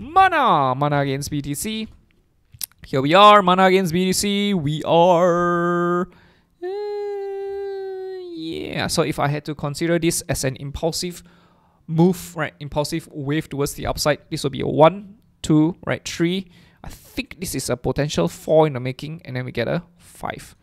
Mana, Mana against BTC. Here we are, Mana against BTC. We are... Uh, yeah, so if I had to consider this as an impulsive move, right, impulsive wave towards the upside, this will be a 1, 2, right, 3. I think this is a potential 4 in the making, and then we get a 5.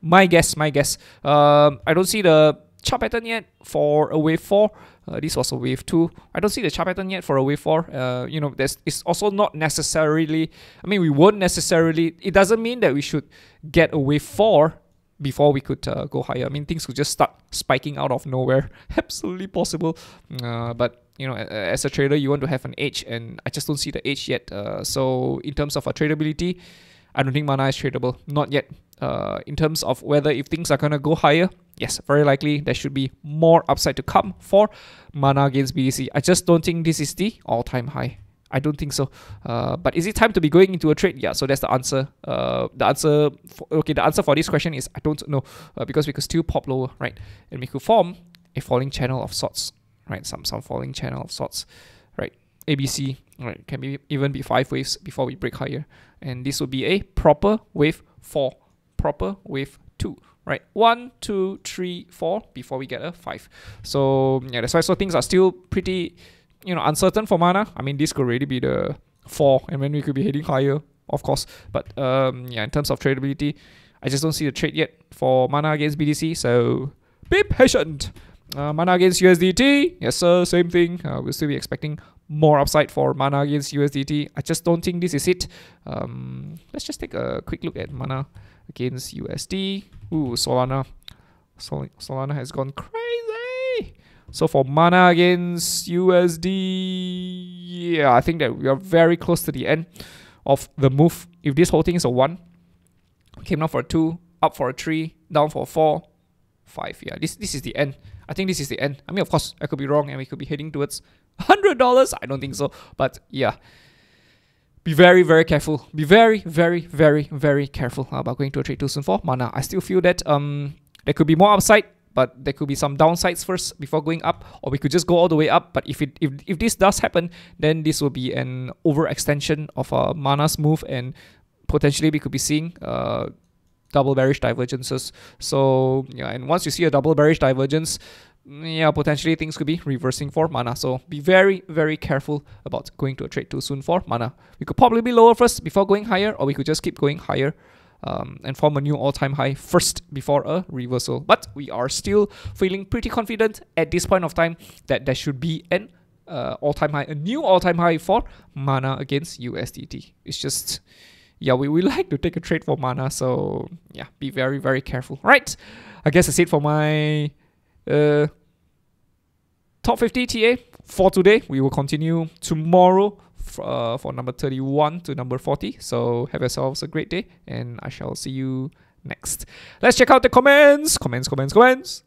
My guess, my guess. Um, I don't see the chart pattern yet for a wave 4. Uh, this was a wave 2. I don't see the chart pattern yet for a wave 4. Uh, you know, there's, it's also not necessarily, I mean, we won't necessarily, it doesn't mean that we should get a wave 4 before we could uh, go higher. I mean, things could just start spiking out of nowhere. Absolutely possible. Uh, but, you know, as a trader, you want to have an edge, and I just don't see the edge yet. Uh, so, in terms of a tradability, I don't think Mana is tradable. Not yet uh, in terms of whether if things are going to go higher. Yes, very likely there should be more upside to come for Mana against BDC. I just don't think this is the all-time high. I don't think so. Uh, but is it time to be going into a trade? Yeah, so that's the answer. Uh, the answer, for, okay, the answer for this question is I don't know uh, because we could still pop lower, right? And we could form a falling channel of sorts, right? Some some falling channel of sorts, right? ABC, right? Can be even be five waves before we break higher, and this would be a proper wave four proper with 2, right? One, two, three, four. before we get a 5. So yeah, that's why so things are still pretty, you know, uncertain for mana. I mean, this could already be the 4 and then we could be heading higher, of course. But um, yeah, in terms of tradability, I just don't see the trade yet for mana against BDC. So be patient. Uh, mana against USDT, yes sir, same thing. Uh, we'll still be expecting more upside for mana against USDT. I just don't think this is it. Um, let's just take a quick look at mana against USD. Ooh, Solana. Sol Solana has gone crazy. So for mana against USD, yeah, I think that we are very close to the end of the move. If this whole thing is a 1, came down for a 2, up for a 3, down for a 4, five. Yeah, this this is the end. I think this is the end. I mean, of course, I could be wrong, and we could be heading towards hundred dollars. I don't think so, but yeah. Be very, very careful. Be very, very, very, very careful about going to a trade too soon for mana. I still feel that um there could be more upside, but there could be some downsides first before going up, or we could just go all the way up. But if it if, if this does happen, then this will be an overextension of a uh, mana's move, and potentially we could be seeing uh double bearish divergences. So yeah, and once you see a double bearish divergence, yeah, potentially things could be reversing for mana. So be very, very careful about going to a trade too soon for mana. We could probably be lower first before going higher, or we could just keep going higher um, and form a new all-time high first before a reversal. But we are still feeling pretty confident at this point of time that there should be an uh, all-time high, a new all-time high for mana against USDT. It's just yeah, we, we like to take a trade for mana, so yeah, be very, very careful. Right, I guess that's it for my uh, top 50 TA for today. We will continue tomorrow uh, for number 31 to number 40. So have yourselves a great day, and I shall see you next. Let's check out the comments. Comments, comments, comments.